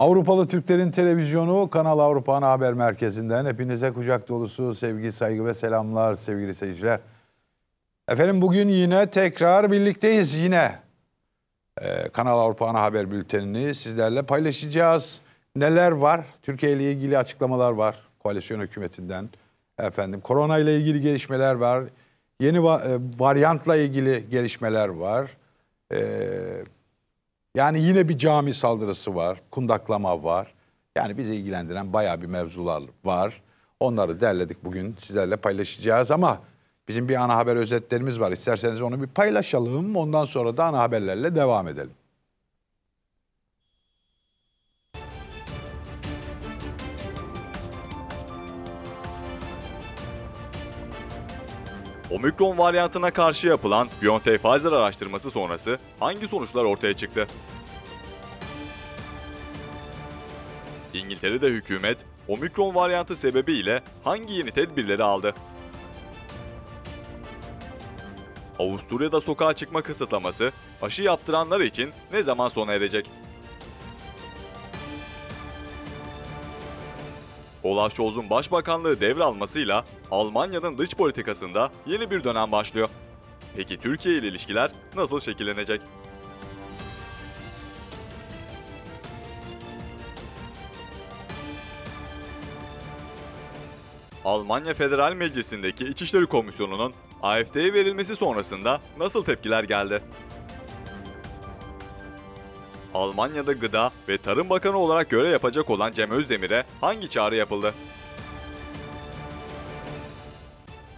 Avrupalı Türklerin Televizyonu Kanal Avrupa Haber Merkezi'nden hepinize kucak dolusu sevgi, saygı ve selamlar sevgili seyirciler. Efendim bugün yine tekrar birlikteyiz yine. Ee, Kanal Avrupa Haber Bülteni'ni sizlerle paylaşacağız. Neler var? Türkiye ile ilgili açıklamalar var koalisyon hükümetinden. Efendim korona ile ilgili gelişmeler var. Yeni va- e, varyantla ilgili gelişmeler var. Ee, yani yine bir cami saldırısı var, kundaklama var. Yani bizi ilgilendiren bayağı bir mevzular var. Onları derledik bugün sizlerle paylaşacağız ama bizim bir ana haber özetlerimiz var. İsterseniz onu bir paylaşalım. Ondan sonra da ana haberlerle devam edelim. omikron varyantına karşı yapılan BioNTech-Pfizer araştırması sonrası hangi sonuçlar ortaya çıktı? İngiltere'de hükümet, omikron varyantı sebebiyle hangi yeni tedbirleri aldı? Avusturya'da sokağa çıkma kısıtlaması aşı yaptıranlar için ne zaman sona erecek? Olaf Scholz'un başbakanlığı devralmasıyla Almanya'nın dış politikasında yeni bir dönem başlıyor. Peki Türkiye ile ilişkiler nasıl şekillenecek? Almanya Federal Meclisi'ndeki İçişleri Komisyonu'nun AFD'ye verilmesi sonrasında nasıl tepkiler geldi? Almanya'da Gıda ve Tarım Bakanı olarak görev yapacak olan Cem Özdemir'e hangi çağrı yapıldı?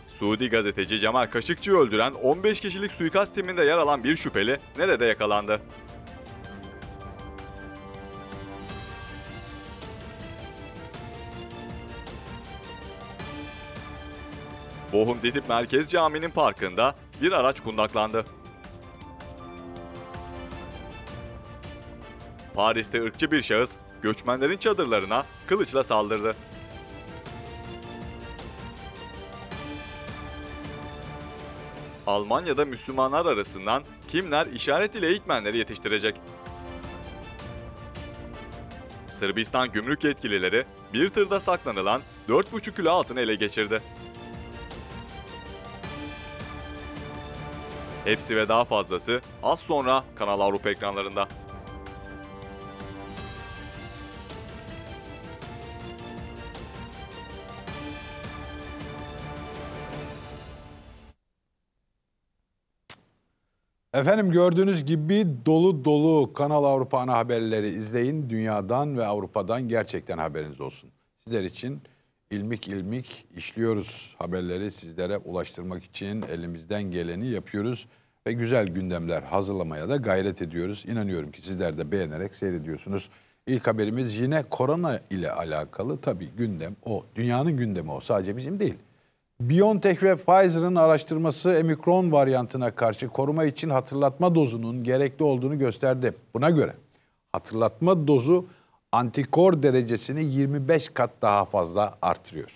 Suudi gazeteci Cemal Kaşıkçı'yı öldüren 15 kişilik suikast timinde yer alan bir şüpheli nerede yakalandı? Bohum Didip Merkez Camii'nin parkında bir araç kundaklandı. Paris'te ırkçı bir şahıs göçmenlerin çadırlarına kılıçla saldırdı. Almanya'da Müslümanlar arasından kimler işaret ile eğitmenleri yetiştirecek? Sırbistan gümrük yetkilileri bir tırda saklanılan 4,5 kilo altını ele geçirdi. Hepsi ve daha fazlası az sonra Kanal Avrupa ekranlarında. Efendim gördüğünüz gibi dolu dolu Kanal Avrupa ana haberleri izleyin. Dünyadan ve Avrupa'dan gerçekten haberiniz olsun. Sizler için ilmik ilmik işliyoruz haberleri sizlere ulaştırmak için elimizden geleni yapıyoruz ve güzel gündemler hazırlamaya da gayret ediyoruz. İnanıyorum ki sizler de beğenerek seyrediyorsunuz. İlk haberimiz yine korona ile alakalı. Tabii gündem o. Dünyanın gündemi o. Sadece bizim değil. BioNTech ve Pfizer'ın araştırması emikron varyantına karşı koruma için hatırlatma dozunun gerekli olduğunu gösterdi. Buna göre hatırlatma dozu antikor derecesini 25 kat daha fazla artırıyor.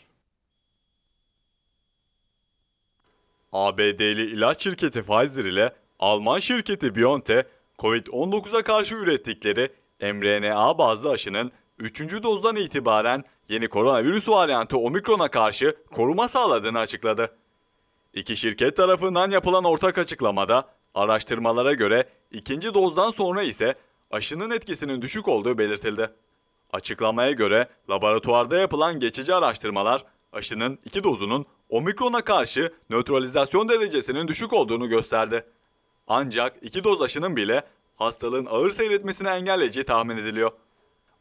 ABD'li ilaç şirketi Pfizer ile Alman şirketi BioNTech, COVID-19'a karşı ürettikleri mRNA bazlı aşının 3. dozdan itibaren yeni koronavirüs varyantı Omikron'a karşı koruma sağladığını açıkladı. İki şirket tarafından yapılan ortak açıklamada araştırmalara göre ikinci dozdan sonra ise aşının etkisinin düşük olduğu belirtildi. Açıklamaya göre laboratuvarda yapılan geçici araştırmalar aşının iki dozunun omikrona karşı nötralizasyon derecesinin düşük olduğunu gösterdi. Ancak iki doz aşının bile hastalığın ağır seyretmesini engelleyeceği tahmin ediliyor.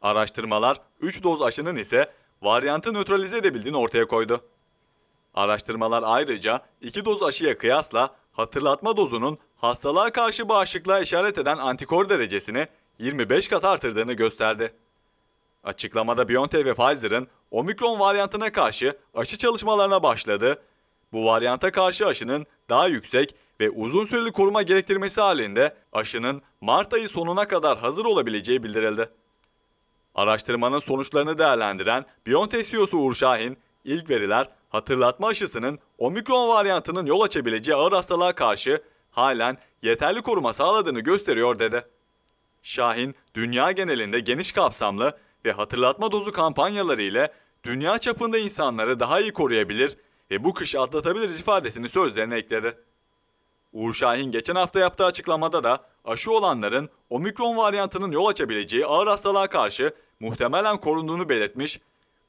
Araştırmalar 3 doz aşının ise varyantı nötralize edebildiğini ortaya koydu. Araştırmalar ayrıca 2 doz aşıya kıyasla hatırlatma dozunun hastalığa karşı bağışıklığa işaret eden antikor derecesini 25 kat artırdığını gösterdi. Açıklamada BioNTech ve Pfizer'ın omikron varyantına karşı aşı çalışmalarına başladı. Bu varyanta karşı aşının daha yüksek ve uzun süreli koruma gerektirmesi halinde aşının Mart ayı sonuna kadar hazır olabileceği bildirildi. Araştırmanın sonuçlarını değerlendiren BioNTech CEO'su Uğur Şahin, ilk veriler hatırlatma aşısının omikron varyantının yol açabileceği ağır hastalığa karşı halen yeterli koruma sağladığını gösteriyor dedi. Şahin, dünya genelinde geniş kapsamlı ve hatırlatma dozu kampanyaları ile dünya çapında insanları daha iyi koruyabilir ve bu kışı atlatabiliriz ifadesini sözlerine ekledi. Uğur Şahin geçen hafta yaptığı açıklamada da aşı olanların omikron varyantının yol açabileceği ağır hastalığa karşı muhtemelen korunduğunu belirtmiş,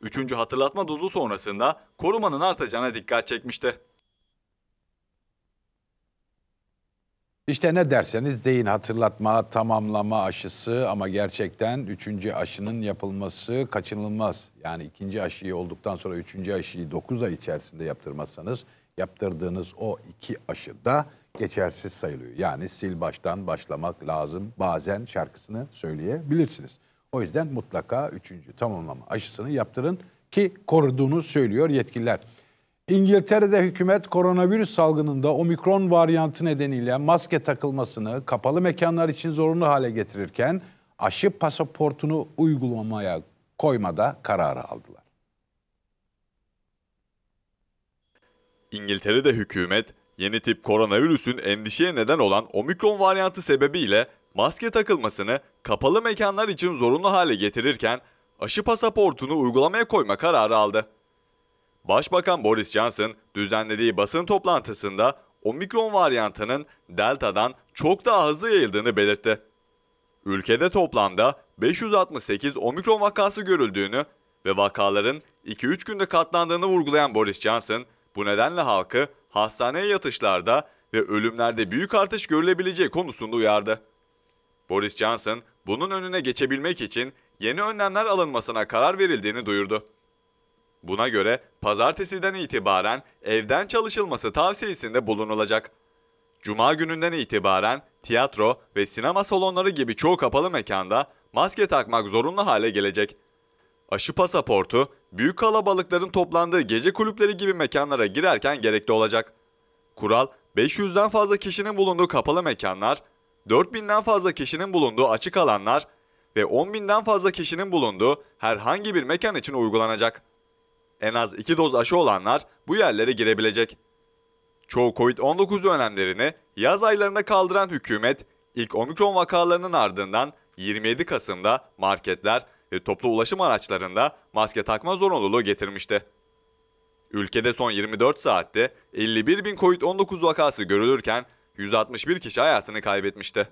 üçüncü hatırlatma dozu sonrasında korumanın artacağına dikkat çekmişti. İşte ne derseniz deyin hatırlatma, tamamlama aşısı ama gerçekten üçüncü aşının yapılması kaçınılmaz. Yani ikinci aşıyı olduktan sonra üçüncü aşıyı 9 ay içerisinde yaptırmazsanız yaptırdığınız o iki aşı da geçersiz sayılıyor. Yani sil baştan başlamak lazım bazen şarkısını söyleyebilirsiniz. O yüzden mutlaka üçüncü tamamlama aşısını yaptırın ki koruduğunu söylüyor yetkililer. İngiltere'de hükümet koronavirüs salgınında omikron varyantı nedeniyle maske takılmasını kapalı mekanlar için zorunlu hale getirirken aşı pasaportunu uygulamaya koymada kararı aldılar. İngiltere'de hükümet yeni tip koronavirüsün endişeye neden olan omikron varyantı sebebiyle maske takılmasını kapalı mekanlar için zorunlu hale getirirken aşı pasaportunu uygulamaya koyma kararı aldı. Başbakan Boris Johnson düzenlediği basın toplantısında omikron varyantının delta'dan çok daha hızlı yayıldığını belirtti. Ülkede toplamda 568 omikron vakası görüldüğünü ve vakaların 2-3 günde katlandığını vurgulayan Boris Johnson, bu nedenle halkı hastaneye yatışlarda ve ölümlerde büyük artış görülebileceği konusunda uyardı. Boris Johnson, bunun önüne geçebilmek için yeni önlemler alınmasına karar verildiğini duyurdu. Buna göre pazartesiden itibaren evden çalışılması tavsiyesinde bulunulacak. Cuma gününden itibaren tiyatro ve sinema salonları gibi çoğu kapalı mekanda maske takmak zorunlu hale gelecek. Aşı pasaportu büyük kalabalıkların toplandığı gece kulüpleri gibi mekanlara girerken gerekli olacak. Kural 500'den fazla kişinin bulunduğu kapalı mekanlar 4000'den fazla kişinin bulunduğu açık alanlar ve 10.000'den fazla kişinin bulunduğu herhangi bir mekan için uygulanacak. En az 2 doz aşı olanlar bu yerlere girebilecek. Çoğu Covid-19 önlemlerini yaz aylarında kaldıran hükümet, ilk omikron vakalarının ardından 27 Kasım'da marketler ve toplu ulaşım araçlarında maske takma zorunluluğu getirmişti. Ülkede son 24 saatte 51 bin Covid-19 vakası görülürken 161 kişi hayatını kaybetmişti.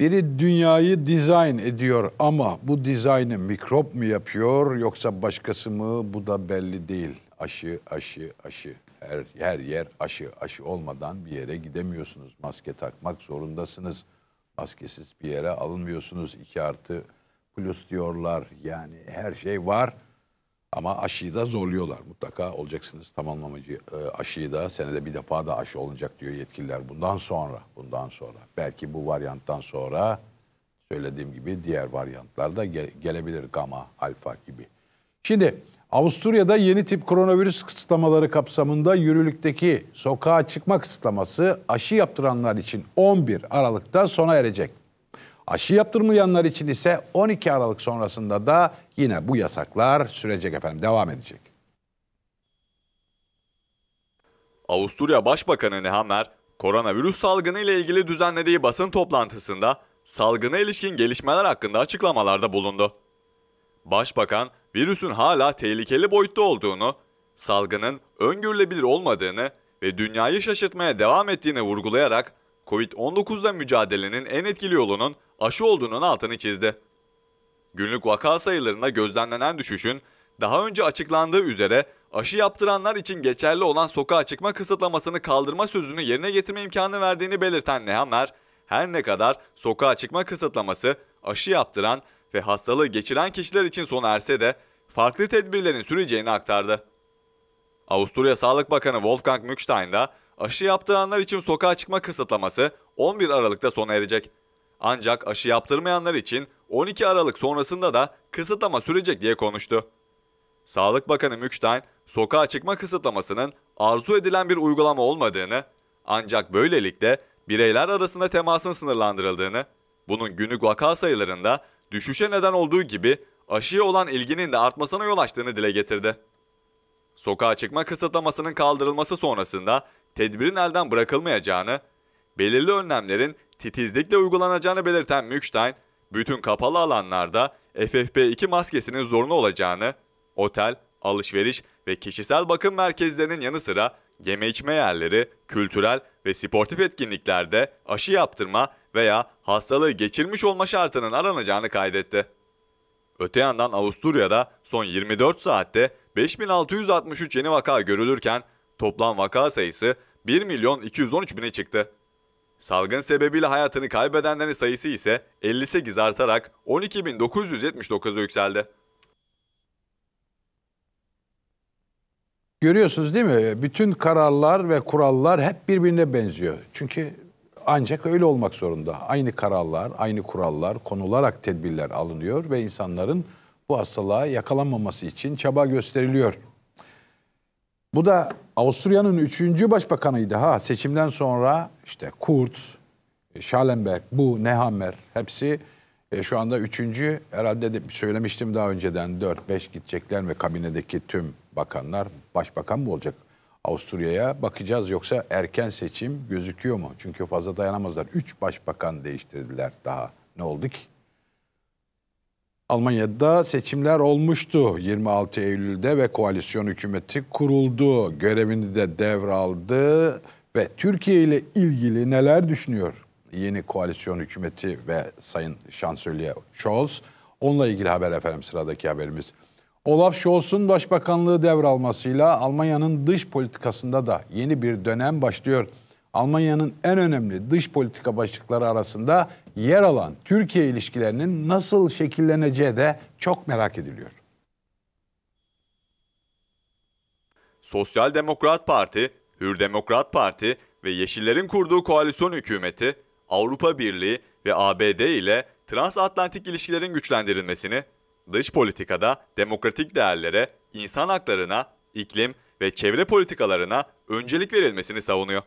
Biri dünyayı dizayn ediyor ama bu dizaynı mikrop mu yapıyor yoksa başkası mı bu da belli değil. Aşı, aşı, aşı. Her, her yer aşı. Aşı olmadan bir yere gidemiyorsunuz. Maske takmak zorundasınız. Maskesiz bir yere alınmıyorsunuz. 2 artı plus diyorlar. Yani her şey var. Ama aşıyı da zorluyorlar. Mutlaka olacaksınız tamamlamacı e, aşıyı da senede bir defa da aşı olacak diyor yetkililer. Bundan sonra, bundan sonra. Belki bu varyanttan sonra söylediğim gibi diğer varyantlar da gelebilir. Gama, alfa gibi. Şimdi Avusturya'da yeni tip koronavirüs kısıtlamaları kapsamında yürürlükteki sokağa çıkma kısıtlaması aşı yaptıranlar için 11 Aralık'ta sona erecek. Aşı yaptırmayanlar için ise 12 Aralık sonrasında da Yine bu yasaklar sürecek efendim, devam edecek. Avusturya Başbakanı Nehammer, koronavirüs salgını ile ilgili düzenlediği basın toplantısında salgına ilişkin gelişmeler hakkında açıklamalarda bulundu. Başbakan, virüsün hala tehlikeli boyutta olduğunu, salgının öngörülebilir olmadığını ve dünyayı şaşırtmaya devam ettiğini vurgulayarak Covid-19'da mücadelenin en etkili yolunun aşı olduğunun altını çizdi. Günlük vaka sayılarında gözlemlenen düşüşün daha önce açıklandığı üzere aşı yaptıranlar için geçerli olan sokağa çıkma kısıtlamasını kaldırma sözünü yerine getirme imkanı verdiğini belirten Nehammer, her ne kadar sokağa çıkma kısıtlaması aşı yaptıran ve hastalığı geçiren kişiler için sona erse de farklı tedbirlerin süreceğini aktardı. Avusturya Sağlık Bakanı Wolfgang Mückstein de aşı yaptıranlar için sokağa çıkma kısıtlaması 11 Aralık'ta sona erecek. Ancak aşı yaptırmayanlar için 12 Aralık sonrasında da kısıtlama sürecek diye konuştu. Sağlık Bakanı Mükstein, sokağa çıkma kısıtlamasının arzu edilen bir uygulama olmadığını, ancak böylelikle bireyler arasında temasın sınırlandırıldığını, bunun günlük vaka sayılarında düşüşe neden olduğu gibi aşıya olan ilginin de artmasına yol açtığını dile getirdi. Sokağa çıkma kısıtlamasının kaldırılması sonrasında tedbirin elden bırakılmayacağını, belirli önlemlerin titizlikle uygulanacağını belirten Mükstein, bütün kapalı alanlarda FFP2 maskesinin zorunlu olacağını, otel, alışveriş ve kişisel bakım merkezlerinin yanı sıra yeme içme yerleri, kültürel ve sportif etkinliklerde aşı yaptırma veya hastalığı geçirmiş olma şartının aranacağını kaydetti. Öte yandan Avusturya'da son 24 saatte 5663 yeni vaka görülürken toplam vaka sayısı 1 milyon 213 bine çıktı. Salgın sebebiyle hayatını kaybedenlerin sayısı ise 58 artarak 12.979'a yükseldi. Görüyorsunuz değil mi? Bütün kararlar ve kurallar hep birbirine benziyor. Çünkü ancak öyle olmak zorunda. Aynı kararlar, aynı kurallar konularak tedbirler alınıyor ve insanların bu hastalığa yakalanmaması için çaba gösteriliyor. Bu da Avusturya'nın üçüncü başbakanıydı ha. Seçimden sonra işte Kurz, e, Schallenberg, bu Nehammer hepsi e, şu anda üçüncü herhalde de söylemiştim daha önceden dört beş gidecekler ve kabinedeki tüm bakanlar başbakan mı olacak? Avusturya'ya bakacağız yoksa erken seçim gözüküyor mu? Çünkü fazla dayanamazlar. Üç başbakan değiştirdiler daha. Ne oldu ki? Almanya'da seçimler olmuştu 26 Eylül'de ve koalisyon hükümeti kuruldu. Görevini de devraldı ve Türkiye ile ilgili neler düşünüyor yeni koalisyon hükümeti ve Sayın Şansölye Scholz? Onunla ilgili haber efendim sıradaki haberimiz. Olaf Scholz'un başbakanlığı devralmasıyla Almanya'nın dış politikasında da yeni bir dönem başlıyor. Almanya'nın en önemli dış politika başlıkları arasında yer alan Türkiye ilişkilerinin nasıl şekilleneceği de çok merak ediliyor. Sosyal Demokrat Parti, Hür Demokrat Parti ve Yeşillerin kurduğu koalisyon hükümeti Avrupa Birliği ve ABD ile transatlantik ilişkilerin güçlendirilmesini, dış politikada demokratik değerlere, insan haklarına, iklim ve çevre politikalarına öncelik verilmesini savunuyor.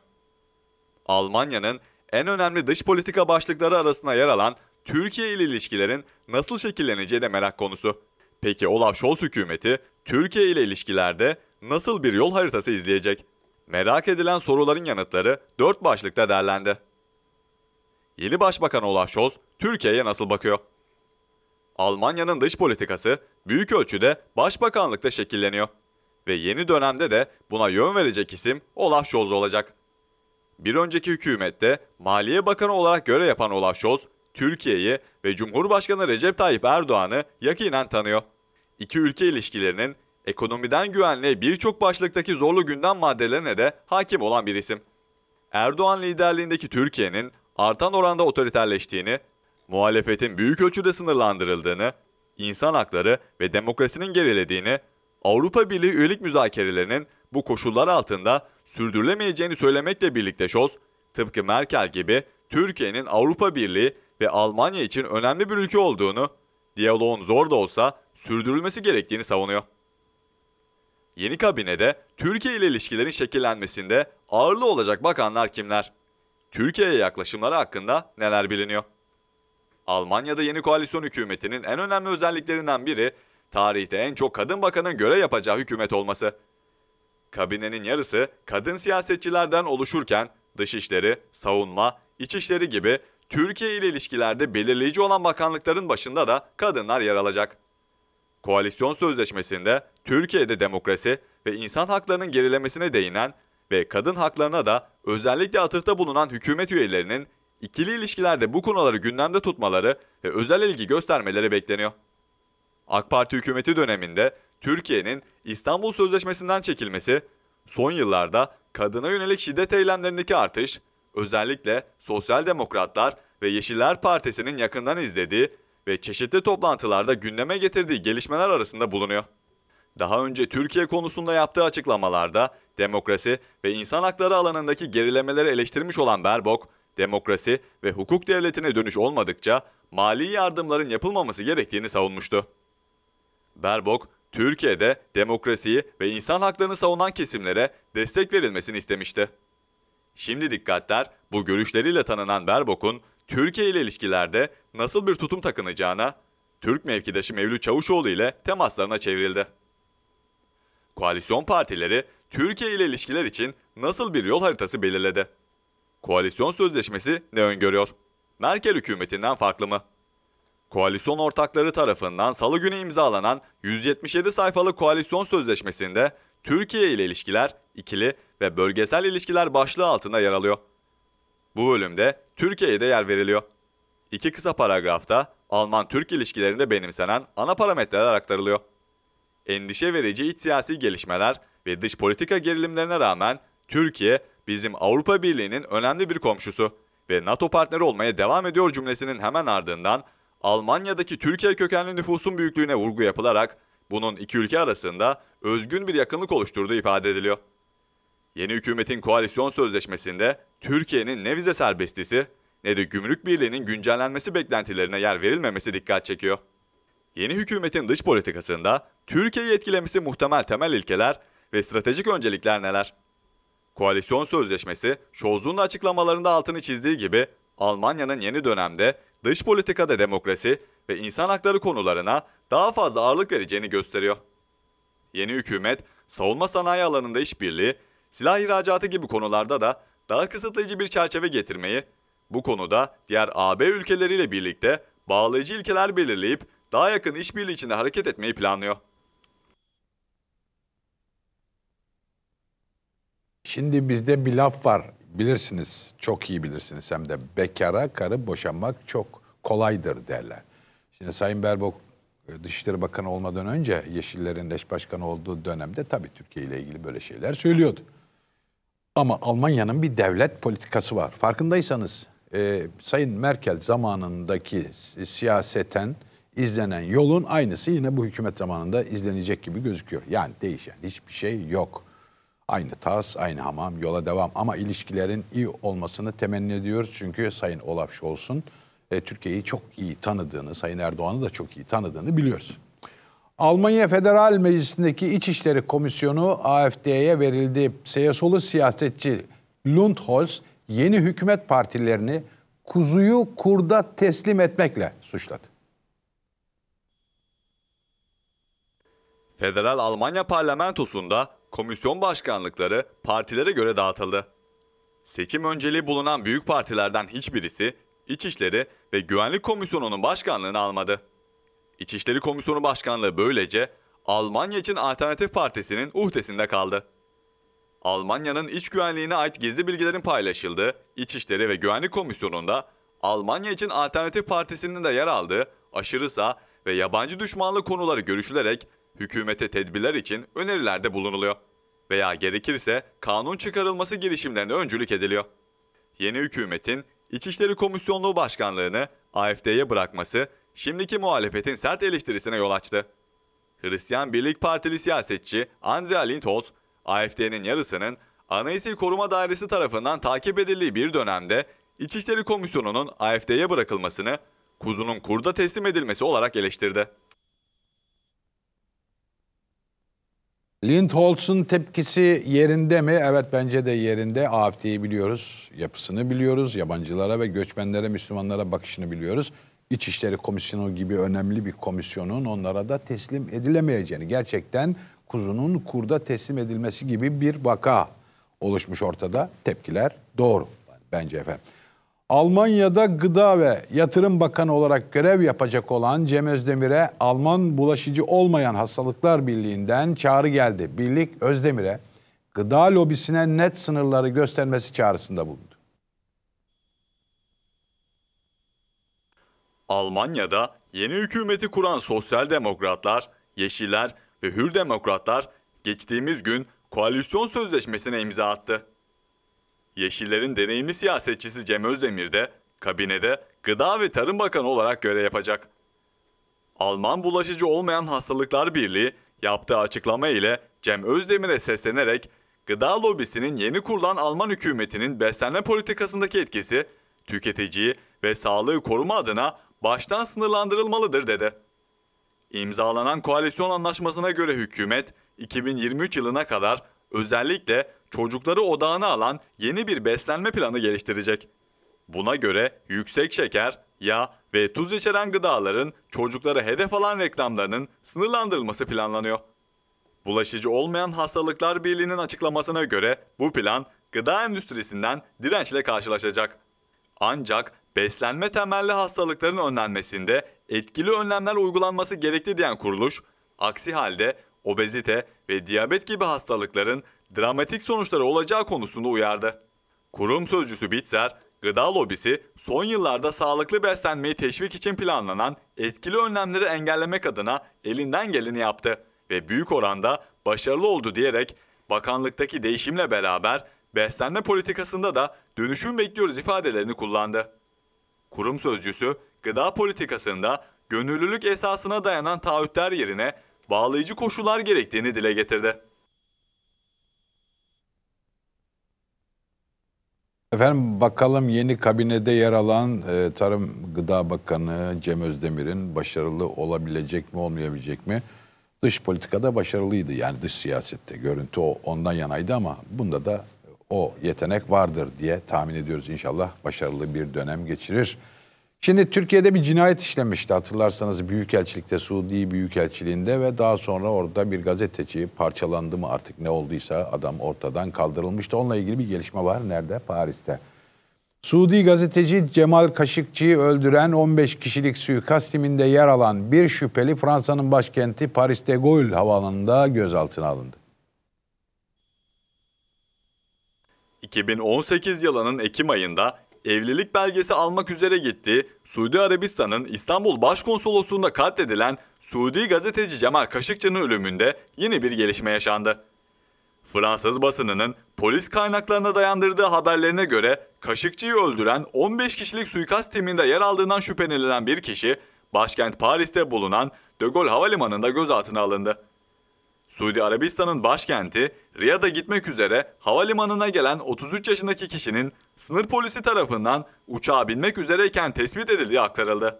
Almanya'nın en önemli dış politika başlıkları arasında yer alan Türkiye ile ilişkilerin nasıl şekilleneceği de merak konusu. Peki Olaf Scholz hükümeti Türkiye ile ilişkilerde nasıl bir yol haritası izleyecek? Merak edilen soruların yanıtları dört başlıkta derlendi. Yeni Başbakan Olaf Scholz Türkiye'ye nasıl bakıyor? Almanya'nın dış politikası büyük ölçüde başbakanlıkta şekilleniyor ve yeni dönemde de buna yön verecek isim Olaf Scholz olacak. Bir önceki hükümette Maliye Bakanı olarak görev yapan Olaf Scholz, Türkiye'yi ve Cumhurbaşkanı Recep Tayyip Erdoğan'ı yakinen tanıyor. İki ülke ilişkilerinin ekonomiden güvenliğe birçok başlıktaki zorlu gündem maddelerine de hakim olan bir isim. Erdoğan liderliğindeki Türkiye'nin artan oranda otoriterleştiğini, muhalefetin büyük ölçüde sınırlandırıldığını, insan hakları ve demokrasinin gerilediğini, Avrupa Birliği üyelik müzakerelerinin bu koşullar altında sürdürülemeyeceğini söylemekle birlikte Scholz, tıpkı Merkel gibi Türkiye'nin Avrupa Birliği ve Almanya için önemli bir ülke olduğunu, diyaloğun zor da olsa sürdürülmesi gerektiğini savunuyor. Yeni kabinede Türkiye ile ilişkilerin şekillenmesinde ağırlı olacak bakanlar kimler? Türkiye'ye yaklaşımları hakkında neler biliniyor? Almanya'da yeni koalisyon hükümetinin en önemli özelliklerinden biri tarihte en çok kadın bakanın görev yapacağı hükümet olması kabinenin yarısı kadın siyasetçilerden oluşurken dışişleri, savunma, içişleri gibi Türkiye ile ilişkilerde belirleyici olan bakanlıkların başında da kadınlar yer alacak. Koalisyon sözleşmesinde Türkiye'de demokrasi ve insan haklarının gerilemesine değinen ve kadın haklarına da özellikle atıfta bulunan hükümet üyelerinin ikili ilişkilerde bu konuları gündemde tutmaları ve özel ilgi göstermeleri bekleniyor. AK Parti hükümeti döneminde Türkiye'nin İstanbul Sözleşmesi'nden çekilmesi, son yıllarda kadına yönelik şiddet eylemlerindeki artış, özellikle Sosyal Demokratlar ve Yeşiller Partisi'nin yakından izlediği ve çeşitli toplantılarda gündeme getirdiği gelişmeler arasında bulunuyor. Daha önce Türkiye konusunda yaptığı açıklamalarda demokrasi ve insan hakları alanındaki gerilemeleri eleştirmiş olan Berbok, demokrasi ve hukuk devletine dönüş olmadıkça mali yardımların yapılmaması gerektiğini savunmuştu. Berbok, Türkiye'de demokrasiyi ve insan haklarını savunan kesimlere destek verilmesini istemişti. Şimdi dikkatler bu görüşleriyle tanınan Berbok'un Türkiye ile ilişkilerde nasıl bir tutum takınacağına Türk mevkidaşı Mevlüt Çavuşoğlu ile temaslarına çevrildi. Koalisyon partileri Türkiye ile ilişkiler için nasıl bir yol haritası belirledi? Koalisyon sözleşmesi ne öngörüyor? Merkel hükümetinden farklı mı? koalisyon ortakları tarafından salı günü imzalanan 177 sayfalık koalisyon sözleşmesinde Türkiye ile ilişkiler, ikili ve bölgesel ilişkiler başlığı altında yer alıyor. Bu bölümde Türkiye'ye de yer veriliyor. İki kısa paragrafta Alman-Türk ilişkilerinde benimsenen ana parametreler aktarılıyor. Endişe verici iç siyasi gelişmeler ve dış politika gerilimlerine rağmen Türkiye bizim Avrupa Birliği'nin önemli bir komşusu ve NATO partneri olmaya devam ediyor cümlesinin hemen ardından Almanya'daki Türkiye kökenli nüfusun büyüklüğüne vurgu yapılarak bunun iki ülke arasında özgün bir yakınlık oluşturduğu ifade ediliyor. Yeni hükümetin koalisyon sözleşmesinde Türkiye'nin ne vize serbestisi ne de gümrük birliğinin güncellenmesi beklentilerine yer verilmemesi dikkat çekiyor. Yeni hükümetin dış politikasında Türkiye'yi etkilemesi muhtemel temel ilkeler ve stratejik öncelikler neler? Koalisyon sözleşmesi Scholz'un da açıklamalarında altını çizdiği gibi Almanya'nın yeni dönemde dış politikada demokrasi ve insan hakları konularına daha fazla ağırlık vereceğini gösteriyor. Yeni hükümet, savunma sanayi alanında işbirliği, silah ihracatı gibi konularda da daha kısıtlayıcı bir çerçeve getirmeyi, bu konuda diğer AB ülkeleriyle birlikte bağlayıcı ilkeler belirleyip daha yakın işbirliği içinde hareket etmeyi planlıyor. Şimdi bizde bir laf var bilirsiniz, çok iyi bilirsiniz hem de bekara karı boşanmak çok kolaydır derler. Şimdi Sayın Berbok e, Dışişleri Bakanı olmadan önce Yeşillerin eş başkanı olduğu dönemde tabii Türkiye ile ilgili böyle şeyler söylüyordu. Ama Almanya'nın bir devlet politikası var. Farkındaysanız e, Sayın Merkel zamanındaki siyaseten izlenen yolun aynısı yine bu hükümet zamanında izlenecek gibi gözüküyor. Yani değişen hiçbir şey yok. Aynı tas, aynı hamam, yola devam ama ilişkilerin iyi olmasını temenni ediyoruz. Çünkü Sayın Olaf Scholz'un e, Türkiye'yi çok iyi tanıdığını, Sayın Erdoğan'ı da çok iyi tanıdığını biliyoruz. Almanya Federal Meclisi'ndeki İçişleri Komisyonu AFD'ye verildi. Seyasolu siyasetçi Lundholz yeni hükümet partilerini kuzuyu kurda teslim etmekle suçladı. Federal Almanya parlamentosunda komisyon başkanlıkları partilere göre dağıtıldı. Seçim önceliği bulunan büyük partilerden hiçbirisi İçişleri ve Güvenlik Komisyonu'nun başkanlığını almadı. İçişleri Komisyonu Başkanlığı böylece Almanya için Alternatif Partisi'nin uhdesinde kaldı. Almanya'nın iç güvenliğine ait gizli bilgilerin paylaşıldığı İçişleri ve Güvenlik Komisyonu'nda Almanya için Alternatif Partisi'nin de yer aldığı aşırı sağ ve yabancı düşmanlık konuları görüşülerek hükümete tedbirler için önerilerde bulunuluyor veya gerekirse kanun çıkarılması girişimlerine öncülük ediliyor. Yeni hükümetin İçişleri Komisyonluğu Başkanlığını AFD'ye bırakması şimdiki muhalefetin sert eleştirisine yol açtı. Hristiyan Birlik Partili siyasetçi Andrea Lindholz, AFD'nin yarısının Anayasa Koruma Dairesi tarafından takip edildiği bir dönemde İçişleri Komisyonu'nun AFD'ye bırakılmasını kuzunun kurda teslim edilmesi olarak eleştirdi. Lindholz'un tepkisi yerinde mi? Evet bence de yerinde. AFD'yi biliyoruz, yapısını biliyoruz, yabancılara ve göçmenlere, Müslümanlara bakışını biliyoruz. İçişleri Komisyonu gibi önemli bir komisyonun onlara da teslim edilemeyeceğini, gerçekten kuzunun kurda teslim edilmesi gibi bir vaka oluşmuş ortada. Tepkiler doğru bence efendim. Almanya'da Gıda ve Yatırım Bakanı olarak görev yapacak olan Cem Özdemir'e Alman Bulaşıcı Olmayan Hastalıklar Birliği'nden çağrı geldi. Birlik Özdemir'e gıda lobisine net sınırları göstermesi çağrısında bulundu. Almanya'da yeni hükümeti kuran Sosyal Demokratlar, Yeşiller ve Hür Demokratlar geçtiğimiz gün koalisyon sözleşmesine imza attı. Yeşillerin deneyimli siyasetçisi Cem Özdemir de kabinede Gıda ve Tarım Bakanı olarak görev yapacak. Alman Bulaşıcı Olmayan Hastalıklar Birliği yaptığı açıklama ile Cem Özdemir'e seslenerek gıda lobisinin yeni kurulan Alman hükümetinin beslenme politikasındaki etkisi tüketiciyi ve sağlığı koruma adına baştan sınırlandırılmalıdır dedi. İmzalanan koalisyon anlaşmasına göre hükümet 2023 yılına kadar özellikle çocukları odağına alan yeni bir beslenme planı geliştirecek. Buna göre yüksek şeker, yağ ve tuz içeren gıdaların çocuklara hedef alan reklamlarının sınırlandırılması planlanıyor. Bulaşıcı olmayan hastalıklar birliğinin açıklamasına göre bu plan gıda endüstrisinden dirençle karşılaşacak. Ancak beslenme temelli hastalıkların önlenmesinde etkili önlemler uygulanması gerekli diyen kuruluş, aksi halde obezite ve diyabet gibi hastalıkların dramatik sonuçları olacağı konusunda uyardı. Kurum sözcüsü Bitzer, gıda lobisi son yıllarda sağlıklı beslenmeyi teşvik için planlanan etkili önlemleri engellemek adına elinden geleni yaptı ve büyük oranda başarılı oldu diyerek bakanlıktaki değişimle beraber beslenme politikasında da dönüşüm bekliyoruz ifadelerini kullandı. Kurum sözcüsü gıda politikasında gönüllülük esasına dayanan taahhütler yerine bağlayıcı koşullar gerektiğini dile getirdi. Efendim bakalım yeni kabinede yer alan e, Tarım Gıda Bakanı Cem Özdemir'in başarılı olabilecek mi olmayabilecek mi? Dış politikada başarılıydı yani dış siyasette görüntü o ondan yanaydı ama bunda da o yetenek vardır diye tahmin ediyoruz. inşallah başarılı bir dönem geçirir. Şimdi Türkiye'de bir cinayet işlemişti hatırlarsanız Büyükelçilik'te, Suudi Büyükelçiliğinde ve daha sonra orada bir gazeteci parçalandı mı artık ne olduysa adam ortadan kaldırılmıştı. Onunla ilgili bir gelişme var. Nerede? Paris'te. Suudi gazeteci Cemal Kaşıkçı'yı öldüren 15 kişilik suikast suikastiminde yer alan bir şüpheli Fransa'nın başkenti Paris'te Gaulle havaalanında gözaltına alındı. 2018 yılının Ekim ayında evlilik belgesi almak üzere gitti, Suudi Arabistan'ın İstanbul Başkonsolosluğu'nda katledilen Suudi gazeteci Cemal Kaşıkçı'nın ölümünde yeni bir gelişme yaşandı. Fransız basınının polis kaynaklarına dayandırdığı haberlerine göre Kaşıkçı'yı öldüren 15 kişilik suikast timinde yer aldığından şüphelenilen bir kişi başkent Paris'te bulunan De Gaulle Havalimanı'nda gözaltına alındı. Suudi Arabistan'ın başkenti Riyad'a gitmek üzere havalimanına gelen 33 yaşındaki kişinin sınır polisi tarafından uçağa binmek üzereyken tespit edildiği aktarıldı.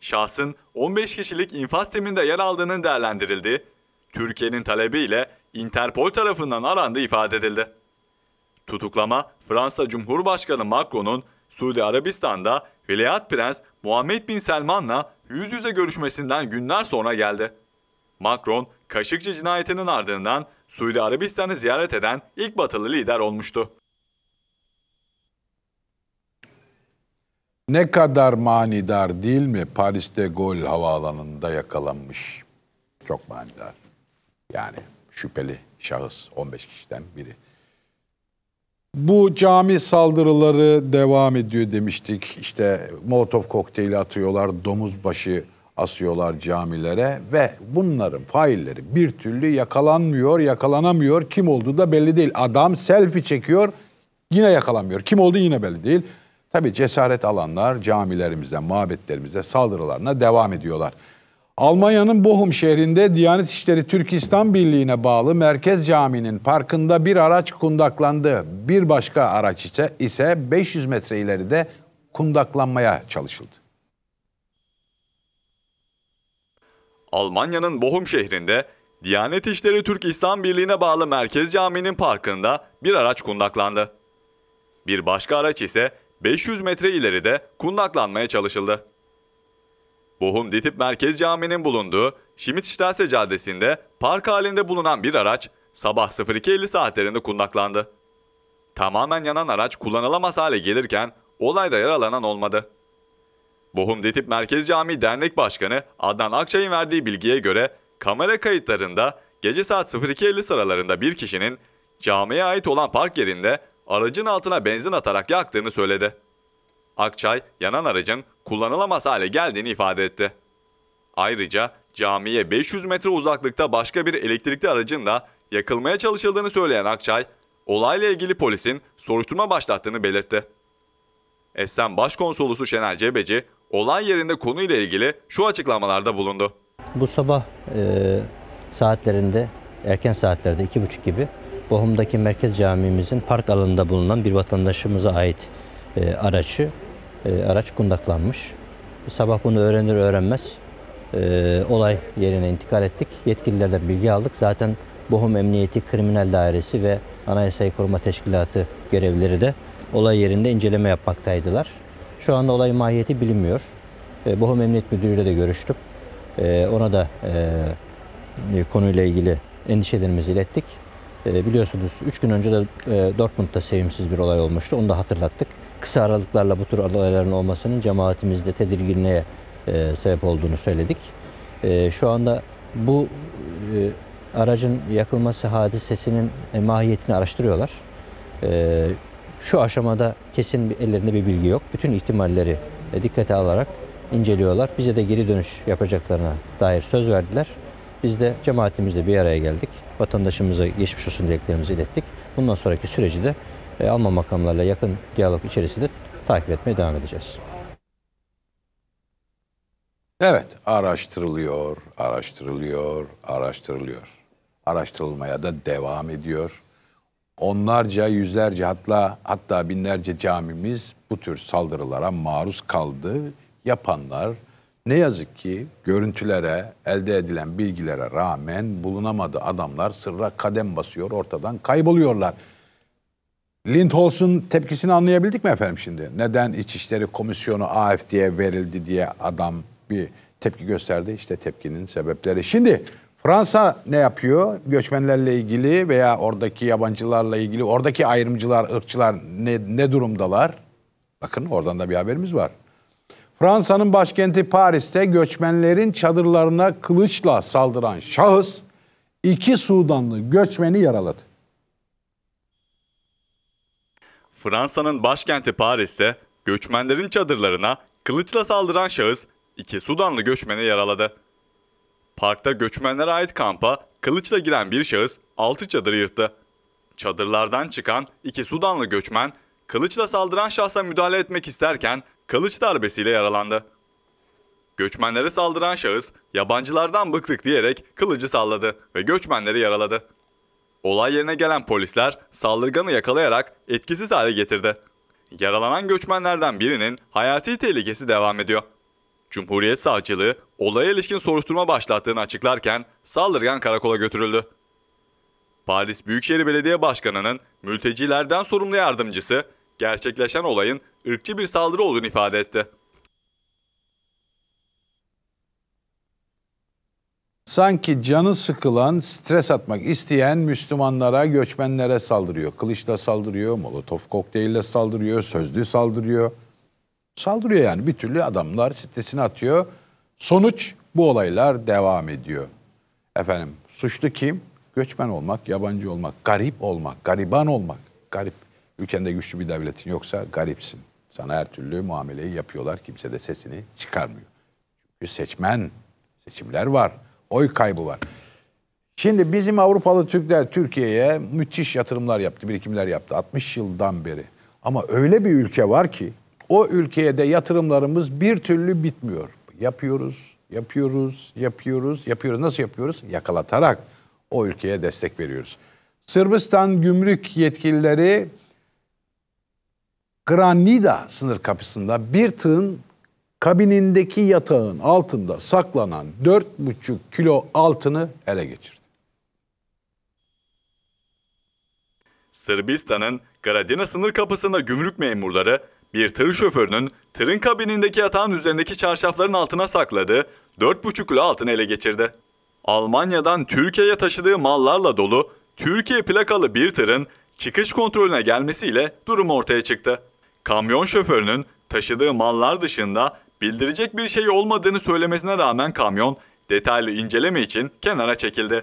Şahsın 15 kişilik infaz timinde yer aldığının değerlendirildi. Türkiye'nin talebiyle Interpol tarafından arandığı ifade edildi. Tutuklama Fransa Cumhurbaşkanı Macron'un Suudi Arabistan'da Veliaht Prens Muhammed Bin Selman'la yüz yüze görüşmesinden günler sonra geldi. Macron, Kaşıkçı cinayetinin ardından Suudi Arabistan'ı ziyaret eden ilk batılı lider olmuştu. Ne kadar manidar değil mi Paris'te gol havaalanında yakalanmış. Çok manidar. Yani şüpheli şahıs 15 kişiden biri. Bu cami saldırıları devam ediyor demiştik. İşte Molotov kokteyli atıyorlar, domuz başı asıyorlar camilere ve bunların failleri bir türlü yakalanmıyor, yakalanamıyor. Kim olduğu da belli değil. Adam selfie çekiyor, yine yakalanmıyor. Kim olduğu yine belli değil. Tabi cesaret alanlar camilerimize, mabetlerimize saldırılarına devam ediyorlar. Almanya'nın Bochum şehrinde Diyanet İşleri Türkistan Birliği'ne bağlı Merkez Camii'nin parkında bir araç kundaklandı. Bir başka araç ise, ise 500 metre ileride kundaklanmaya çalışıldı. Almanya'nın Bochum şehrinde Diyanet İşleri Türk İslam Birliği'ne bağlı Merkez Camii'nin parkında bir araç kundaklandı. Bir başka araç ise 500 metre ileride kundaklanmaya çalışıldı. Bochum Ditip Merkez Camii'nin bulunduğu Schmidtstrasse Caddesi'nde park halinde bulunan bir araç sabah 02.50 saatlerinde kundaklandı. Tamamen yanan araç kullanılamaz hale gelirken olayda yaralanan olmadı. Bohum Detip Merkez Camii Dernek Başkanı Adnan Akçay'ın verdiği bilgiye göre kamera kayıtlarında gece saat 02.50 sıralarında bir kişinin camiye ait olan park yerinde aracın altına benzin atarak yaktığını söyledi. Akçay, yanan aracın kullanılamaz hale geldiğini ifade etti. Ayrıca camiye 500 metre uzaklıkta başka bir elektrikli aracın da yakılmaya çalışıldığını söyleyen Akçay, olayla ilgili polisin soruşturma başlattığını belirtti. Esen Başkonsolosu Şener Cebeci, olay yerinde konuyla ilgili şu açıklamalarda bulundu. Bu sabah e, saatlerinde erken saatlerde iki buçuk gibi Bohum'daki Merkez Camimizin park alanında bulunan bir vatandaşımıza ait e, araçı e, araç kundaklanmış. Sabah bunu öğrenir öğrenmez e, olay yerine intikal ettik. Yetkililerden bilgi aldık. Zaten Bohum Emniyeti Kriminal Dairesi ve Anayasayı Koruma Teşkilatı görevlileri de olay yerinde inceleme yapmaktaydılar. Şu anda olayın mahiyeti bilinmiyor. E, Bohum Emniyet Müdürü ile de görüştüm. E, ona da e, konuyla ilgili endişelerimizi ilettik. E, biliyorsunuz 3 gün önce de e, Dortmund'da sevimsiz bir olay olmuştu. Onu da hatırlattık. Kısa aralıklarla bu tür olayların olmasının cemaatimizde tedirginliğe sebep olduğunu söyledik. E, şu anda bu aracın yakılması hadisesinin mahiyetini araştırıyorlar şu aşamada kesin bir, ellerinde bir bilgi yok. Bütün ihtimalleri e, dikkate alarak inceliyorlar. Bize de geri dönüş yapacaklarına dair söz verdiler. Biz de cemaatimizle bir araya geldik. Vatandaşımıza geçmiş olsun dileklerimizi ilettik. Bundan sonraki süreci de e, Alman makamlarla yakın diyalog içerisinde takip etmeye devam edeceğiz. Evet, araştırılıyor, araştırılıyor, araştırılıyor. Araştırılmaya da devam ediyor. Onlarca, yüzlerce hatta hatta binlerce camimiz bu tür saldırılara maruz kaldı. Yapanlar ne yazık ki görüntülere, elde edilen bilgilere rağmen bulunamadı adamlar sırra kadem basıyor, ortadan kayboluyorlar. Lindholz'un tepkisini anlayabildik mi efendim şimdi? Neden İçişleri Komisyonu AFD'ye verildi diye adam bir tepki gösterdi. İşte tepkinin sebepleri. Şimdi Fransa ne yapıyor? Göçmenlerle ilgili veya oradaki yabancılarla ilgili, oradaki ayrımcılar, ırkçılar ne, ne durumdalar? Bakın oradan da bir haberimiz var. Fransa'nın başkenti Paris'te göçmenlerin çadırlarına kılıçla saldıran şahıs iki Sudanlı göçmeni yaraladı. Fransa'nın başkenti Paris'te göçmenlerin çadırlarına kılıçla saldıran şahıs iki Sudanlı göçmeni yaraladı. Parkta göçmenlere ait kampa kılıçla giren bir şahıs altı çadır yırttı. Çadırlardan çıkan iki Sudanlı göçmen kılıçla saldıran şahsa müdahale etmek isterken kılıç darbesiyle yaralandı. Göçmenlere saldıran şahıs yabancılardan bıktık diyerek kılıcı salladı ve göçmenleri yaraladı. Olay yerine gelen polisler saldırganı yakalayarak etkisiz hale getirdi. Yaralanan göçmenlerden birinin hayati tehlikesi devam ediyor. Cumhuriyet Savcılığı olaya ilişkin soruşturma başlattığını açıklarken saldırgan karakola götürüldü. Paris Büyükşehir Belediye Başkanı'nın mültecilerden sorumlu yardımcısı gerçekleşen olayın ırkçı bir saldırı olduğunu ifade etti. Sanki canı sıkılan, stres atmak isteyen Müslümanlara, göçmenlere saldırıyor. Kılıçla saldırıyor, molotof kokteylle saldırıyor, sözlü saldırıyor. Saldırıyor yani bir türlü adamlar stresini atıyor. Sonuç bu olaylar devam ediyor. Efendim suçlu kim? Göçmen olmak, yabancı olmak, garip olmak, gariban olmak. Garip. Ülkende güçlü bir devletin yoksa garipsin. Sana her türlü muameleyi yapıyorlar. Kimse de sesini çıkarmıyor. Çünkü seçmen, seçimler var. Oy kaybı var. Şimdi bizim Avrupalı Türkler Türkiye'ye müthiş yatırımlar yaptı, birikimler yaptı 60 yıldan beri. Ama öyle bir ülke var ki o ülkeye de yatırımlarımız bir türlü bitmiyor yapıyoruz, yapıyoruz, yapıyoruz, yapıyoruz. Nasıl yapıyoruz? Yakalatarak o ülkeye destek veriyoruz. Sırbistan gümrük yetkilileri Granida sınır kapısında bir tığın kabinindeki yatağın altında saklanan 4,5 kilo altını ele geçirdi. Sırbistan'ın Gradina sınır kapısına gümrük memurları bir tır şoförünün tırın kabinindeki yatağın üzerindeki çarşafların altına sakladığı 4,5 kilo altın ele geçirdi. Almanya'dan Türkiye'ye taşıdığı mallarla dolu Türkiye plakalı bir tırın çıkış kontrolüne gelmesiyle durum ortaya çıktı. Kamyon şoförünün taşıdığı mallar dışında bildirecek bir şey olmadığını söylemesine rağmen kamyon detaylı inceleme için kenara çekildi.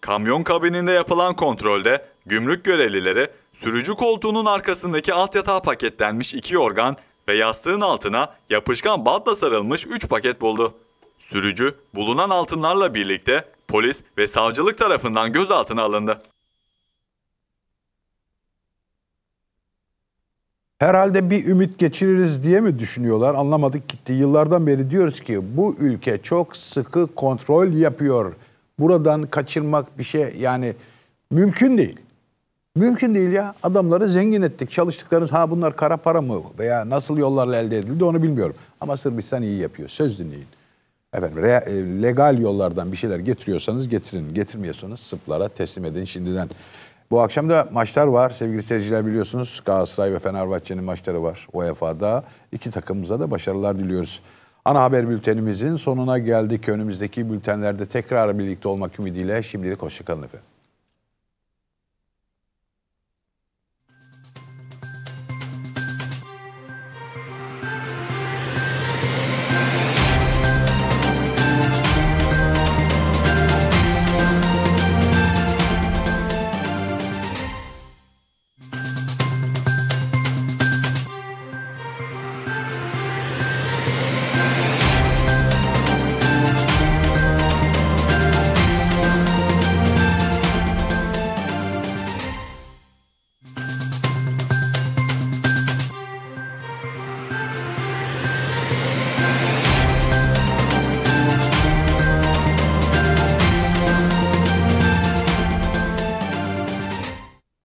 Kamyon kabininde yapılan kontrolde gümrük görevlileri Sürücü koltuğunun arkasındaki alt yatağa paketlenmiş iki yorgan ve yastığın altına yapışkan bantla sarılmış 3 paket buldu. Sürücü bulunan altınlarla birlikte polis ve savcılık tarafından gözaltına alındı. Herhalde bir ümit geçiririz diye mi düşünüyorlar? Anlamadık gitti. Yıllardan beri diyoruz ki bu ülke çok sıkı kontrol yapıyor. Buradan kaçırmak bir şey yani mümkün değil. Mümkün değil ya. Adamları zengin ettik. Çalıştıklarınız ha bunlar kara para mı veya nasıl yollarla elde edildi onu bilmiyorum. Ama Sırbistan iyi yapıyor. Söz dinleyin. Efendim re, e, legal yollardan bir şeyler getiriyorsanız getirin. Getirmiyorsanız sıplara teslim edin şimdiden. Bu akşam da maçlar var sevgili seyirciler biliyorsunuz. Galatasaray ve Fenerbahçe'nin maçları var UEFA'da. İki takımımıza da başarılar diliyoruz. Ana haber bültenimizin sonuna geldik. Önümüzdeki bültenlerde tekrar birlikte olmak ümidiyle şimdilik hoşçakalın efendim.